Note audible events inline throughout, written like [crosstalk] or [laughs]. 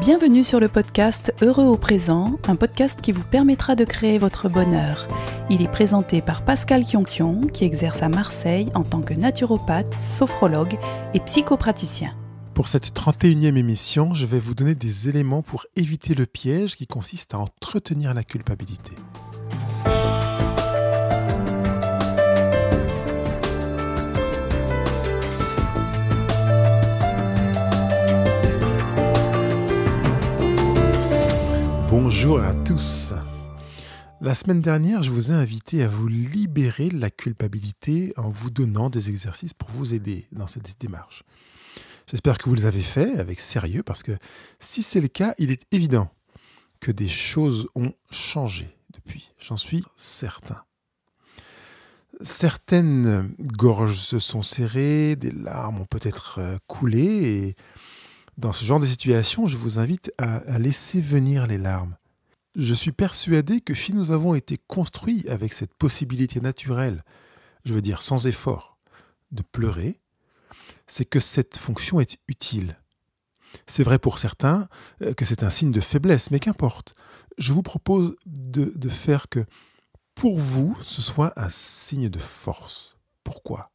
Bienvenue sur le podcast Heureux au présent, un podcast qui vous permettra de créer votre bonheur. Il est présenté par Pascal Kionkion, qui exerce à Marseille en tant que naturopathe, sophrologue et psychopraticien. Pour cette 31e émission, je vais vous donner des éléments pour éviter le piège qui consiste à entretenir la culpabilité. Bonjour à tous. La semaine dernière, je vous ai invité à vous libérer de la culpabilité en vous donnant des exercices pour vous aider dans cette démarche. J'espère que vous les avez faits avec sérieux parce que si c'est le cas, il est évident que des choses ont changé depuis. J'en suis certain. Certaines gorges se sont serrées, des larmes ont peut-être euh, coulé et dans ce genre de situation, je vous invite à, laisser venir les larmes. Je suis persuadé que si nous avons été construits avec cette possibilité naturelle, je veux dire sans effort, de pleurer, c'est que cette fonction est utile. C'est vrai pour certains euh, que c'est un signe de faiblesse, mais qu'importe. Je vous propose de, de, faire que pour vous, ce soit un signe de force. Pourquoi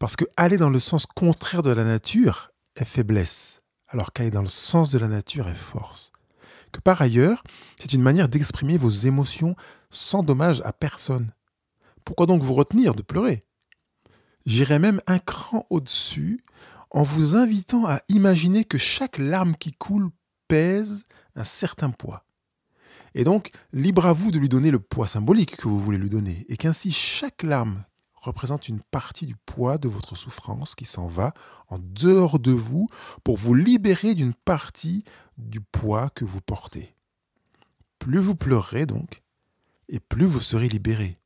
Parce que aller dans le sens contraire de la nature est faiblesse alors est dans le sens de la nature et force. Que par ailleurs, c'est une manière d'exprimer vos émotions sans dommage à personne. Pourquoi donc vous retenir de pleurer J'irai même un cran au-dessus en vous invitant à imaginer que chaque larme qui coule pèse un certain poids. Et donc, libre à vous de lui donner le poids symbolique que vous voulez lui donner, et qu'ainsi chaque larme représente une partie du poids de votre souffrance qui s'en va en dehors de vous pour vous libérer d'une partie du poids que vous portez. Plus vous pleurerez donc, et plus vous serez libéré.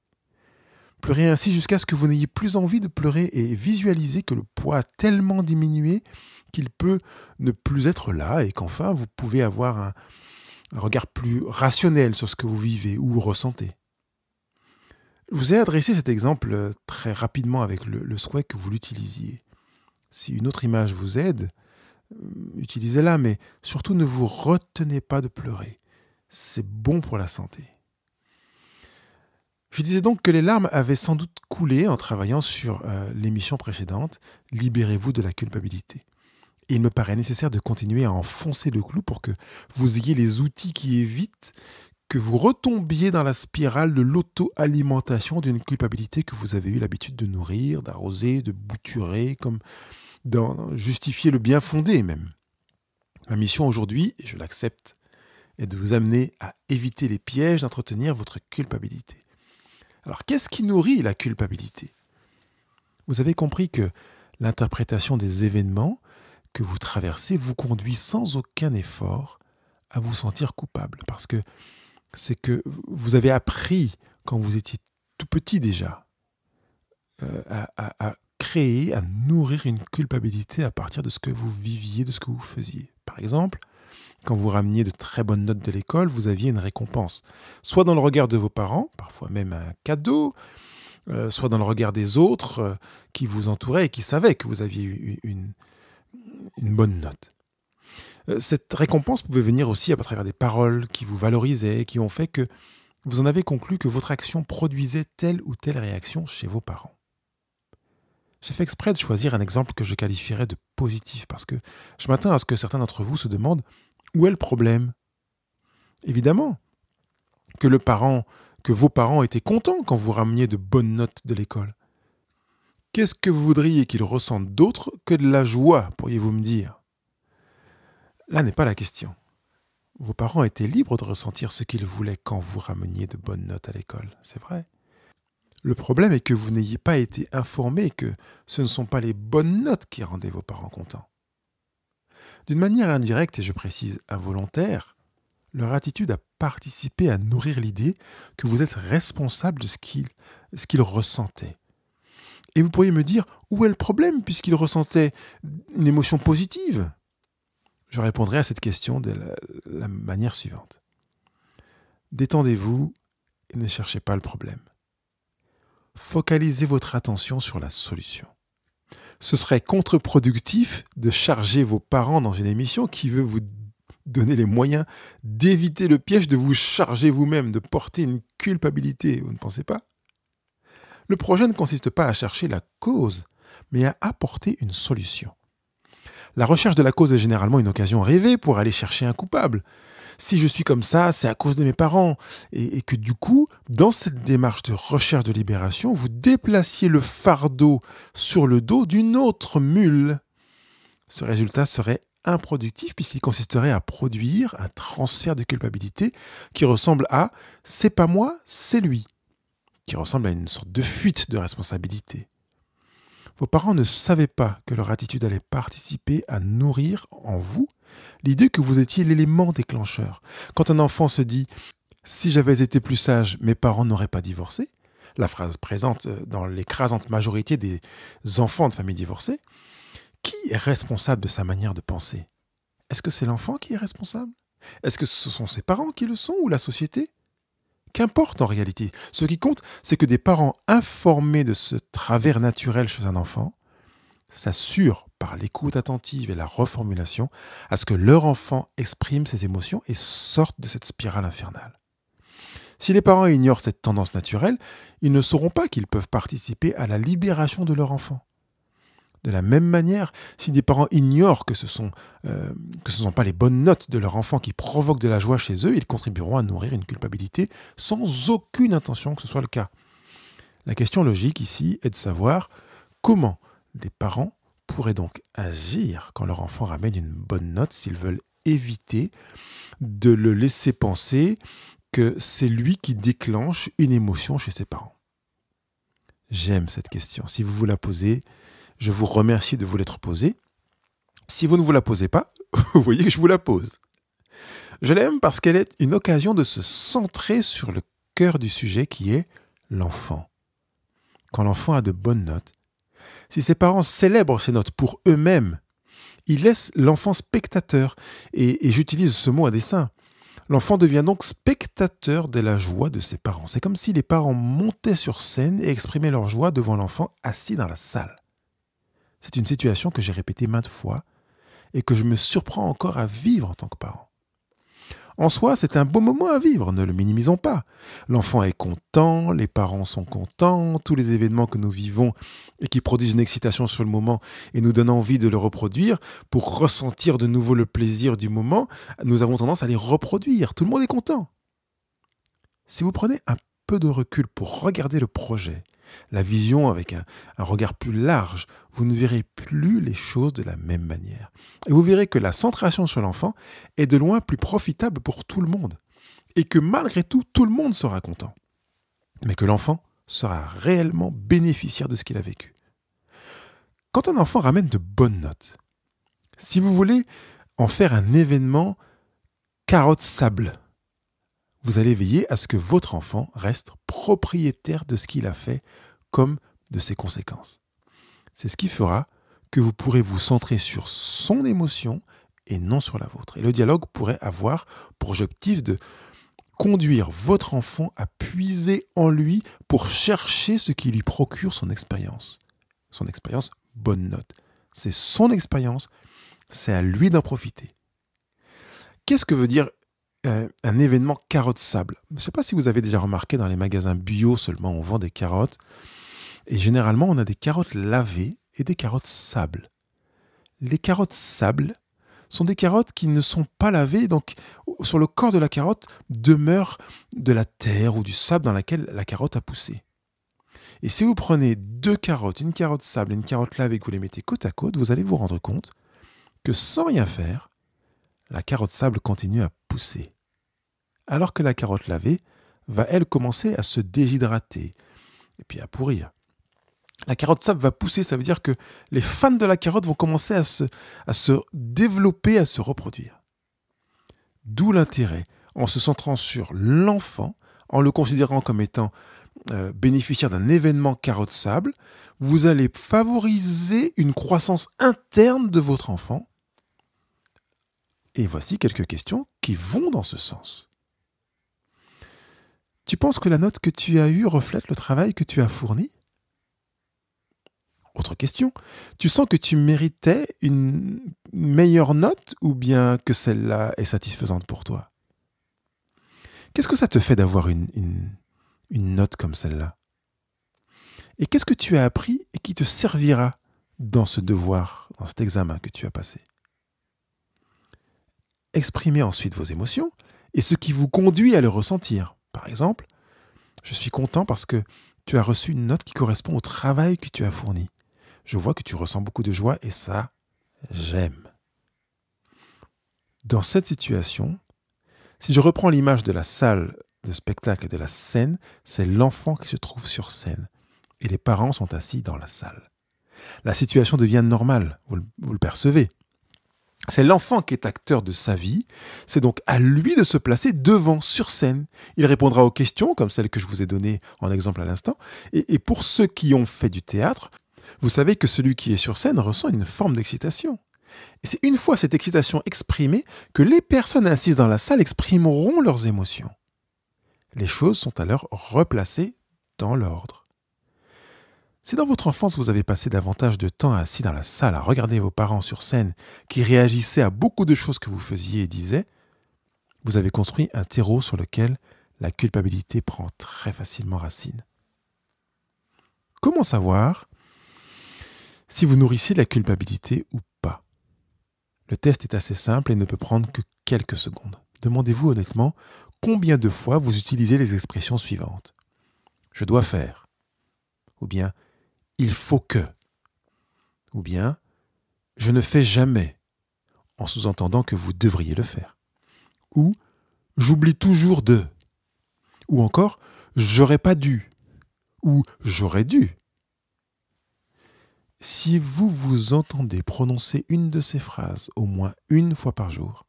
Pleurez ainsi jusqu'à ce que vous n'ayez plus envie de pleurer et visualisez que le poids a tellement diminué qu'il peut ne plus être là et qu'enfin vous pouvez avoir un regard plus rationnel sur ce que vous vivez ou ressentez. Je vous ai adressé cet exemple euh, très rapidement avec le, souhait que vous l'utilisiez. Si une autre image vous aide, euh, utilisez-la, mais surtout ne vous retenez pas de pleurer. C'est bon pour la santé. Je disais donc que les larmes avaient sans doute coulé en travaillant sur euh, l'émission précédente Libérez-vous de la culpabilité. il me paraît nécessaire de continuer à enfoncer le clou pour que vous ayez les outils qui évitent que vous retombiez dans la spirale de l'auto-alimentation d'une culpabilité que vous avez eu l'habitude de nourrir, d'arroser, de bouturer, comme d'en justifier le bien fondé même. Ma mission aujourd'hui, et je l'accepte, est de vous amener à éviter les pièges d'entretenir votre culpabilité. Alors qu'est-ce qui nourrit la culpabilité Vous avez compris que l'interprétation des événements que vous traversez vous conduit sans aucun effort à vous sentir coupable, parce que c'est que vous avez appris quand vous étiez tout petit déjà euh, à, créer, à nourrir une culpabilité à partir de ce que vous viviez, de ce que vous faisiez. Par exemple, quand vous rameniez de très bonnes notes de l'école, vous aviez une récompense, soit dans le regard de vos parents, parfois même un cadeau, euh, soit dans le regard des autres euh, qui vous entouraient et qui savaient que vous aviez eu une bonne note. Euh, cette récompense pouvait venir aussi à travers des paroles qui vous valorisaient, qui ont fait que vous en avez conclu que votre action produisait telle ou telle réaction chez vos parents. J'ai fait exprès de choisir un exemple que je qualifierais de positif parce que je m'attends à ce que certains d'entre vous se demandent où est le problème. Évidemment que le parent, que vos parents étaient contents quand vous rameniez de bonnes notes de l'école. Qu'est-ce que vous voudriez qu'ils ressentent d'autre que de la joie, pourriez-vous me dire Là n'est pas la question. Vos parents étaient libres de ressentir ce qu'ils voulaient quand vous rameniez de bonnes notes à l'école, c'est vrai. Le problème est que vous n'ayez pas été informé que ce ne sont pas les bonnes notes qui rendaient vos parents contents. D'une manière indirecte, et je précise involontaire, leur attitude a participé à nourrir l'idée que vous êtes responsable de ce qu'ils ressentaient. Et vous pourriez me dire, où est le problème puisqu'ils ressentaient une émotion positive je répondrai à cette question de la, manière suivante. Détendez-vous et ne cherchez pas le problème. Focalisez votre attention sur la solution. Ce serait contre-productif de charger vos parents dans une émission qui veut vous donner les moyens d'éviter le piège de vous charger vous-même, de porter une culpabilité, vous ne pensez pas Le projet ne consiste pas à chercher la cause, mais à apporter une solution. La recherche de la cause est généralement une occasion rêvée pour aller chercher un coupable. Si je suis comme ça, c'est à cause de mes parents. Et, que du coup, dans cette démarche de recherche de libération, vous déplaciez le fardeau sur le dos d'une autre mule. Ce résultat serait improductif puisqu'il consisterait à produire un transfert de culpabilité qui ressemble à c'est pas moi, c'est lui, qui ressemble à une sorte de fuite de responsabilité. Vos parents ne savaient pas que leur attitude allait participer à nourrir en vous l'idée que vous étiez l'élément déclencheur. Quand un enfant se dit ⁇ Si j'avais été plus sage, mes parents n'auraient pas divorcé ⁇ la phrase présente euh, dans l'écrasante majorité des enfants de familles divorcées, qui est responsable de sa manière de penser Est-ce que c'est l'enfant qui est responsable Est-ce que ce sont ses parents qui le sont ou la société Qu'importe en réalité. Ce qui compte, c'est que des parents informés de ce travers naturel chez un enfant s'assurent, par l'écoute attentive et la reformulation, à ce que leur enfant exprime ses émotions et sorte de cette spirale infernale. Si les parents ignorent cette tendance naturelle, ils ne sauront pas qu'ils peuvent participer à la libération de leur enfant. De la même manière, si des parents ignorent que ce euh, que ce ne sont pas les bonnes notes de leur enfant qui provoquent de la joie chez eux, ils contribueront à nourrir une culpabilité sans aucune intention que ce soit le cas. La question logique ici est de savoir comment des parents pourraient donc agir quand leur enfant ramène une bonne note s'ils veulent éviter de le laisser penser que c'est lui qui déclenche une émotion chez ses parents. J'aime cette question. Si vous vous la posez, je vous remercie de vous l'être posée. Si vous ne vous la posez pas, [laughs] vous voyez que je vous la pose. Je l'aime parce qu'elle est une occasion de se centrer sur le cœur du sujet qui est l'enfant. Quand l'enfant a de bonnes notes, si ses parents célèbrent ces notes pour eux-mêmes, ils laissent l'enfant spectateur, et, et j'utilise ce mot à dessein. L'enfant devient donc spectateur de la joie de ses parents. C'est comme si les parents montaient sur scène et exprimaient leur joie devant l'enfant assis dans la salle. C'est une situation que j'ai répétée maintes fois et que je me surprends encore à vivre en tant que parent. En soi, c'est un beau moment à vivre, ne le minimisons pas. L'enfant est content, les parents sont contents, tous les événements que nous vivons et qui produisent une excitation sur le moment et nous donnent envie de le reproduire, pour ressentir de nouveau le plaisir du moment, nous avons tendance à les reproduire, tout le monde est content. Si vous prenez un peu de recul pour regarder le projet, la vision avec un, regard plus large, vous ne verrez plus les choses de la même manière. Et vous verrez que la centration sur l'enfant est de loin plus profitable pour tout le monde. Et que malgré tout, tout le monde sera content. Mais que l'enfant sera réellement bénéficiaire de ce qu'il a vécu. Quand un enfant ramène de bonnes notes, si vous voulez en faire un événement carotte-sable, vous allez veiller à ce que votre enfant reste propriétaire de ce qu'il a fait comme de ses conséquences. C'est ce qui fera que vous pourrez vous centrer sur son émotion et non sur la vôtre. Et le dialogue pourrait avoir pour objectif de conduire votre enfant à puiser en lui pour chercher ce qui lui procure son expérience. Son expérience, bonne note. C'est son expérience, c'est à lui d'en profiter. Qu'est-ce que veut dire euh, un, événement carotte-sable. Je ne sais pas si vous avez déjà remarqué, dans les magasins bio seulement, on vend des carottes. Et généralement, on a des carottes lavées et des carottes sable. Les carottes sable sont des carottes qui ne sont pas lavées, donc sur le corps de la carotte demeure de la terre ou du sable dans laquelle la carotte a poussé. Et si vous prenez deux carottes, une carotte sable et une carotte lavée, et que vous les mettez côte à côte, vous allez vous rendre compte que sans rien faire, la carotte sable continue à pousser. Alors que la carotte lavée va, elle, commencer à se déshydrater et puis à pourrir. La carotte sable va pousser, ça veut dire que les fans de la carotte vont commencer à se, à se développer, à se reproduire. D'où l'intérêt, en se centrant sur l'enfant, en le considérant comme étant euh, bénéficiaire d'un événement carotte sable, vous allez favoriser une croissance interne de votre enfant et voici quelques questions qui vont dans ce sens. Tu penses que la note que tu as eue reflète le travail que tu as fourni Autre question, tu sens que tu méritais une meilleure note ou bien que celle-là est satisfaisante pour toi Qu'est-ce que ça te fait d'avoir une, note comme celle-là Et qu'est-ce que tu as appris et qui te servira dans ce devoir, dans cet examen que tu as passé exprimer ensuite vos émotions et ce qui vous conduit à le ressentir. Par exemple, je suis content parce que tu as reçu une note qui correspond au travail que tu as fourni. Je vois que tu ressens beaucoup de joie et ça, j'aime. Dans cette situation, si je reprends l'image de la salle de spectacle et de la scène, c'est l'enfant qui se trouve sur scène et les parents sont assis dans la salle. La situation devient normale, vous le percevez. C'est l'enfant qui est acteur de sa vie, c'est donc à lui de se placer devant, sur scène. Il répondra aux questions, comme celles que je vous ai données en exemple à l'instant, et, pour ceux qui ont fait du théâtre, vous savez que celui qui est sur scène ressent une forme d'excitation. Et c'est une fois cette excitation exprimée que les personnes assises dans la salle exprimeront leurs émotions. Les choses sont alors replacées dans l'ordre. Si dans votre enfance vous avez passé davantage de temps assis dans la salle à regarder vos parents sur scène qui réagissaient à beaucoup de choses que vous faisiez et disaient, vous avez construit un terreau sur lequel la culpabilité prend très facilement racine. Comment savoir si vous nourrissez la culpabilité ou pas Le test est assez simple et ne peut prendre que quelques secondes. Demandez-vous honnêtement combien de fois vous utilisez les expressions suivantes. Je dois faire. Ou bien il faut que. Ou bien je ne fais jamais, en sous-entendant que vous devriez le faire. Ou j'oublie toujours de. Ou encore j'aurais pas dû. Ou j'aurais dû. Si vous vous entendez prononcer une de ces phrases au moins une fois par jour,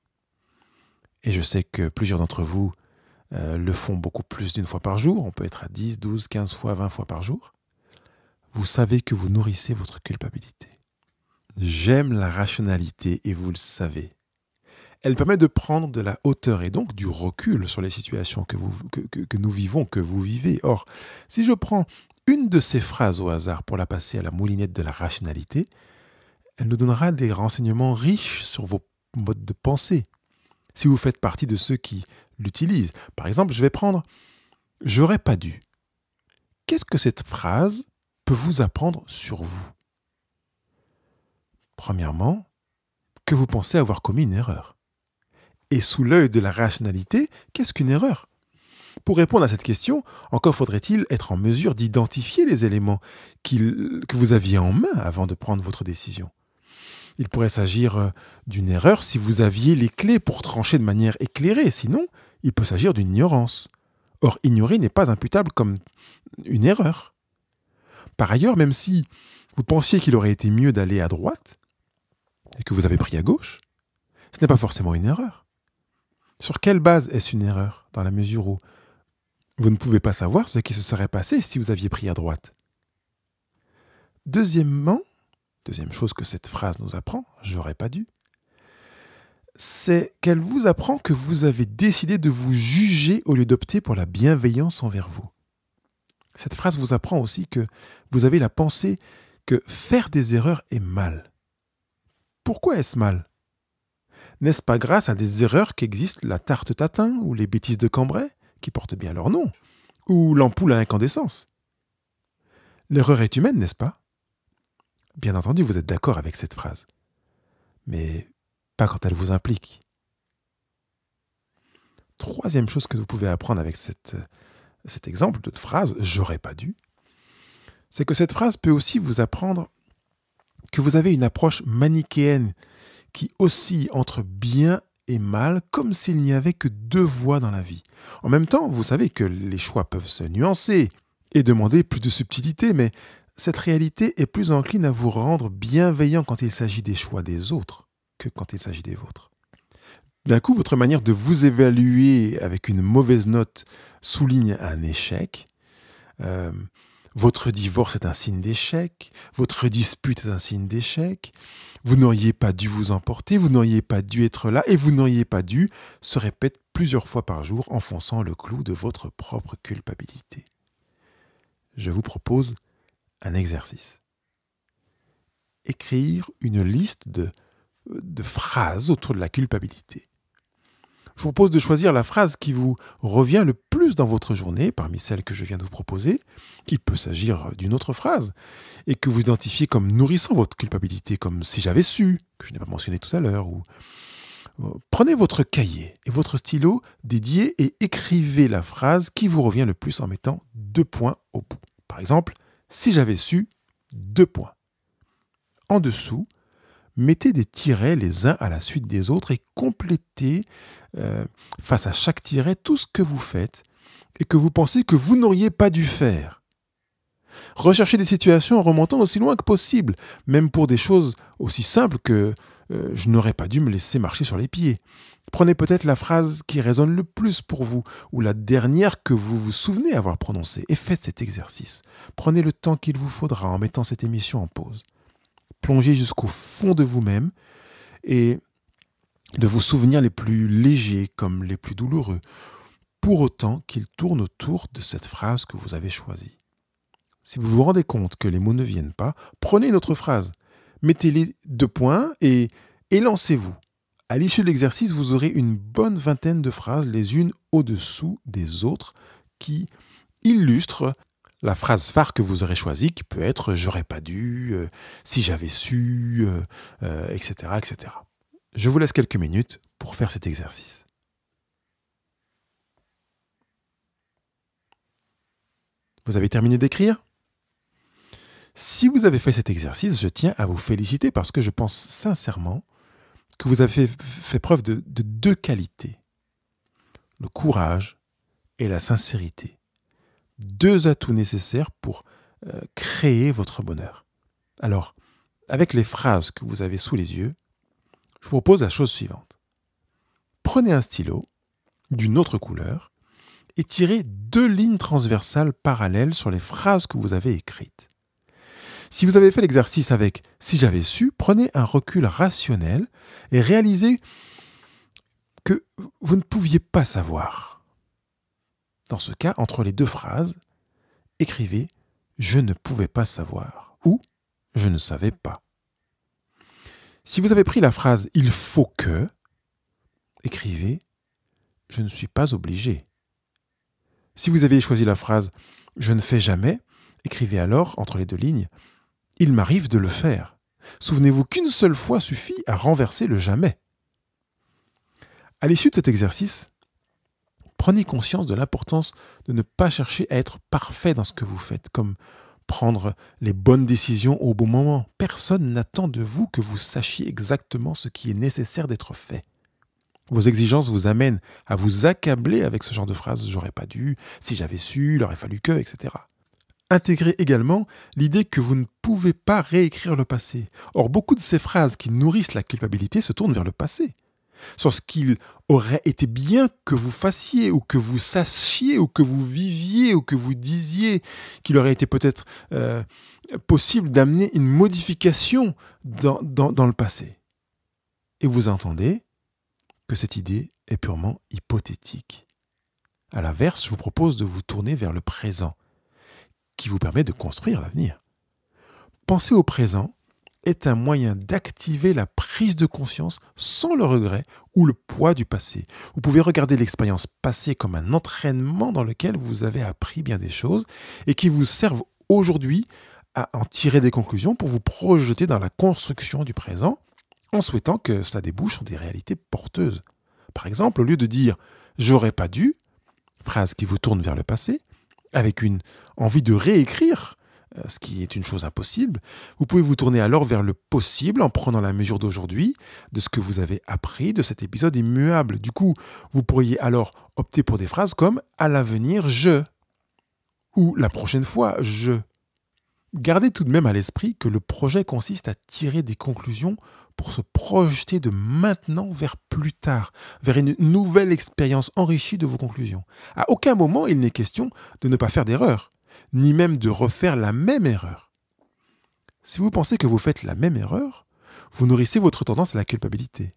et je sais que plusieurs d'entre vous euh, le font beaucoup plus d'une fois par jour, on peut être à 10, 12, 15 fois, 20 fois par jour, vous savez que vous nourrissez votre culpabilité. J'aime la rationalité et vous le savez. Elle permet de prendre de la hauteur et donc du recul sur les situations que, nous vivons, que vous vivez. Or, si je prends une de ces phrases au hasard pour la passer à la moulinette de la rationalité, elle nous donnera des renseignements riches sur vos modes de pensée, si vous faites partie de ceux qui l'utilisent. Par exemple, je vais prendre ⁇ J'aurais pas dû ⁇ Qu'est-ce que cette phrase peut vous apprendre sur vous Premièrement, que vous pensez avoir commis une erreur. Et sous l'œil de la rationalité, qu'est-ce qu'une erreur Pour répondre à cette question, encore faudrait-il être en mesure d'identifier les éléments que vous aviez en main avant de prendre votre décision. Il pourrait s'agir euh, d'une erreur si vous aviez les clés pour trancher de manière éclairée, sinon il peut s'agir d'une ignorance. Or, ignorer n'est pas imputable comme une erreur. Par ailleurs, même si vous pensiez qu'il aurait été mieux d'aller à droite et que vous avez pris à gauche, ce n'est pas forcément une erreur. Sur quelle base est-ce une erreur dans la mesure où vous ne pouvez pas savoir ce qui se serait passé si vous aviez pris à droite Deuxièmement, deuxième chose que cette phrase nous apprend, je n'aurais pas dû, c'est qu'elle vous apprend que vous avez décidé de vous juger au lieu d'opter pour la bienveillance envers vous. Cette phrase vous apprend aussi que vous avez la pensée que faire des erreurs est mal. Pourquoi est-ce mal N'est-ce pas grâce à des erreurs qu'existe la tarte tatin ou les bêtises de Cambrai, qui portent bien leur nom, ou l'ampoule à incandescence L'erreur est humaine, n'est-ce pas Bien entendu, vous êtes d'accord avec cette phrase. Mais pas quand elle vous implique. Troisième chose que vous pouvez apprendre avec cette cet exemple de phrase j'aurais pas dû, c'est que cette phrase peut aussi vous apprendre que vous avez une approche manichéenne qui oscille entre bien et mal comme s'il n'y avait que deux voies dans la vie. En même temps, vous savez que les choix peuvent se nuancer et demander plus de subtilité, mais cette réalité est plus encline à vous rendre bienveillant quand il s'agit des choix des autres que quand il s'agit des vôtres. D'un coup, votre manière de vous évaluer avec une mauvaise note souligne un échec. Euh, votre divorce est un signe d'échec. Votre dispute est un signe d'échec. Vous n'auriez pas dû vous emporter, vous n'auriez pas dû être là et vous n'auriez pas dû se répète plusieurs fois par jour enfonçant le clou de votre propre culpabilité. Je vous propose un exercice. Écrire une liste de, de phrases autour de la culpabilité. Je vous propose de choisir la phrase qui vous revient le plus dans votre journée, parmi celles que je viens de vous proposer. qui peut s'agir d'une autre phrase, et que vous identifiez comme nourrissant votre culpabilité, comme si j'avais su, que je n'ai pas mentionné tout à l'heure, ou euh, Prenez votre cahier et votre stylo dédié et écrivez la phrase qui vous revient le plus en mettant deux points au bout. Par exemple, si j'avais su, deux points. En dessous, mettez des tirets les uns à la suite des autres et complétez euh, face à chaque tiret tout ce que vous faites et que vous pensez que vous n'auriez pas dû faire. Recherchez des situations en remontant aussi loin que possible, même pour des choses aussi simples que euh, je n'aurais pas dû me laisser marcher sur les pieds. Prenez peut-être la phrase qui résonne le plus pour vous, ou la dernière que vous vous souvenez avoir prononcée, et faites cet exercice. Prenez le temps qu'il vous faudra en mettant cette émission en pause plonger jusqu'au fond de vous-même et de vos souvenirs les plus légers comme les plus douloureux, pour autant qu'ils tournent autour de cette phrase que vous avez choisie. Si vous vous rendez compte que les mots ne viennent pas, prenez une autre phrase, mettez-les deux points et élancez-vous. À l'issue de l'exercice, vous aurez une bonne vingtaine de phrases les unes au-dessous des autres qui illustrent la phrase phare que vous aurez choisie qui peut être j'aurais pas dû, euh, si j'avais su, etc., euh, euh, etc. Je vous laisse quelques minutes pour faire cet exercice. Vous avez terminé d'écrire Si vous avez fait cet exercice, je tiens à vous féliciter parce que je pense sincèrement que vous avez fait, preuve de deux qualités, le courage et la sincérité deux atouts nécessaires pour euh, créer votre bonheur. Alors, avec les phrases que vous avez sous les yeux, je vous propose la chose suivante. Prenez un stylo d'une autre couleur et tirez deux lignes transversales parallèles sur les phrases que vous avez écrites. Si vous avez fait l'exercice avec Si j'avais su, prenez un recul rationnel et réalisez que vous ne pouviez pas savoir dans ce cas, entre les deux phrases, écrivez ⁇ Je ne pouvais pas savoir ⁇ ou ⁇ Je ne savais pas ⁇ Si vous avez pris la phrase ⁇ Il faut que ⁇ écrivez ⁇ Je ne suis pas obligé ⁇ Si vous avez choisi la phrase ⁇ Je ne fais jamais ⁇ écrivez alors, entre les deux lignes, ⁇ Il m'arrive de le faire ⁇ Souvenez-vous qu'une seule fois suffit à renverser le jamais. À l'issue de cet exercice, Prenez conscience de l'importance de ne pas chercher à être parfait dans ce que vous faites, comme prendre les bonnes décisions au bon moment. Personne n'attend de vous que vous sachiez exactement ce qui est nécessaire d'être fait. Vos exigences vous amènent à vous accabler avec ce genre de phrases j'aurais pas dû, si j'avais su, il aurait fallu que, etc. Intégrez également l'idée que vous ne pouvez pas réécrire le passé. Or, beaucoup de ces phrases qui nourrissent la culpabilité se tournent vers le passé sur ce qu'il aurait été bien que vous fassiez, ou que vous sachiez, ou que vous viviez, ou que vous disiez, qu'il aurait été peut-être euh, possible d'amener une modification dans, dans le passé. Et vous entendez que cette idée est purement hypothétique. À l'inverse, je vous propose de vous tourner vers le présent, qui vous permet de construire l'avenir. Pensez au présent est un moyen d'activer la prise de conscience sans le regret ou le poids du passé. Vous pouvez regarder l'expérience passée comme un entraînement dans lequel vous avez appris bien des choses et qui vous servent aujourd'hui à en tirer des conclusions pour vous projeter dans la construction du présent en souhaitant que cela débouche sur des réalités porteuses. Par exemple, au lieu de dire j'aurais pas dû, phrase qui vous tourne vers le passé, avec une envie de réécrire euh, ce qui est une chose impossible. Vous pouvez vous tourner alors vers le possible en prenant la mesure d'aujourd'hui, de ce que vous avez appris, de cet épisode immuable. Du coup, vous pourriez alors opter pour des phrases comme à l'avenir je ou la prochaine fois je. Gardez tout de même à l'esprit que le projet consiste à tirer des conclusions pour se projeter de maintenant vers plus tard, vers une nouvelle expérience enrichie de vos conclusions. À aucun moment il n'est question de ne pas faire d'erreur ni même de refaire la même erreur. Si vous pensez que vous faites la même erreur, vous nourrissez votre tendance à la culpabilité.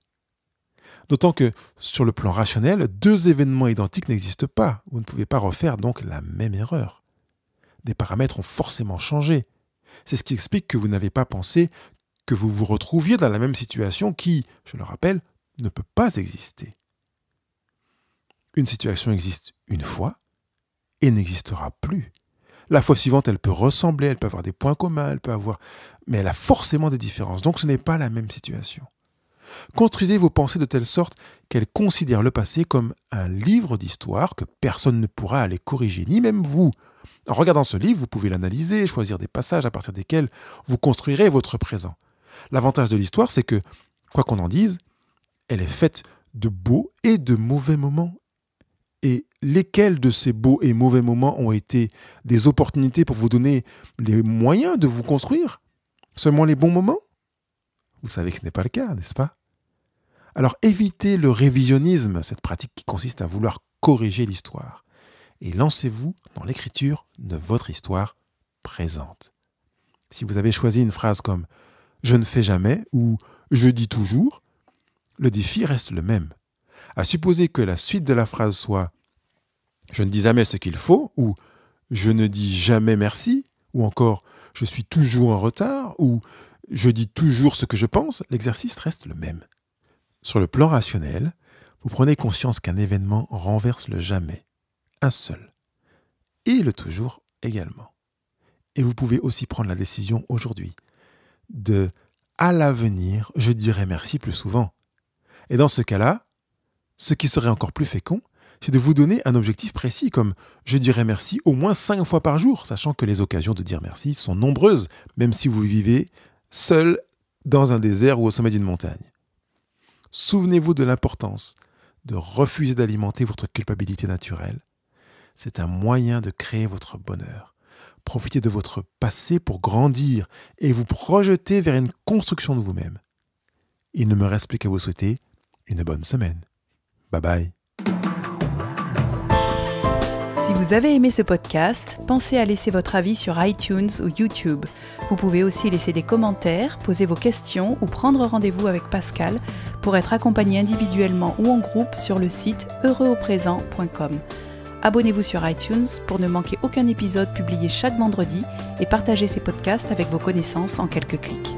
D'autant que, sur le plan rationnel, deux événements identiques n'existent pas. Vous ne pouvez pas refaire donc la même erreur. Des paramètres ont forcément changé. C'est ce qui explique que vous n'avez pas pensé que vous vous retrouviez dans la même situation qui, je le rappelle, ne peut pas exister. Une situation existe une fois et n'existera plus. La fois suivante, elle peut ressembler, elle peut avoir des points communs, elle peut avoir, mais elle a forcément des différences. Donc ce n'est pas la même situation. Construisez vos pensées de telle sorte qu'elles considèrent le passé comme un livre d'histoire que personne ne pourra aller corriger, ni même vous. En regardant ce livre, vous pouvez l'analyser, choisir des passages à partir desquels vous construirez votre présent. L'avantage de l'histoire, c'est que, quoi qu'on en dise, elle est faite de beaux et de mauvais moments et lesquels de ces beaux et mauvais moments ont été des opportunités pour vous donner les moyens de vous construire Seulement les bons moments Vous savez que ce n'est pas le cas, n'est-ce pas Alors évitez le révisionnisme, cette pratique qui consiste à vouloir corriger l'histoire, et lancez-vous dans l'écriture de votre histoire présente. Si vous avez choisi une phrase comme ⁇ Je ne fais jamais ⁇ ou ⁇ Je dis toujours ⁇ le défi reste le même à supposer que la suite de la phrase soit je ne dis jamais ce qu'il faut, ou je ne dis jamais merci, ou encore je suis toujours en retard, ou je dis toujours ce que je pense, l'exercice reste le même. Sur le plan rationnel, vous prenez conscience qu'un événement renverse le jamais, un seul, et le toujours également. Et vous pouvez aussi prendre la décision aujourd'hui de à l'avenir, je dirai merci plus souvent. Et dans ce cas-là, ce qui serait encore plus fécond, c'est de vous donner un objectif précis comme je dirais merci au moins cinq fois par jour, sachant que les occasions de dire merci sont nombreuses, même si vous vivez seul dans un désert ou au sommet d'une montagne. Souvenez-vous de l'importance de refuser d'alimenter votre culpabilité naturelle. C'est un moyen de créer votre bonheur. Profitez de votre passé pour grandir et vous projeter vers une construction de vous-même. Il ne me reste plus qu'à vous souhaiter une bonne semaine. Bye bye. Si vous avez aimé ce podcast, pensez à laisser votre avis sur iTunes ou YouTube. Vous pouvez aussi laisser des commentaires, poser vos questions ou prendre rendez-vous avec Pascal pour être accompagné individuellement ou en groupe sur le site heureuxauprésent.com. Abonnez-vous sur iTunes pour ne manquer aucun épisode publié chaque vendredi et partagez ces podcasts avec vos connaissances en quelques clics.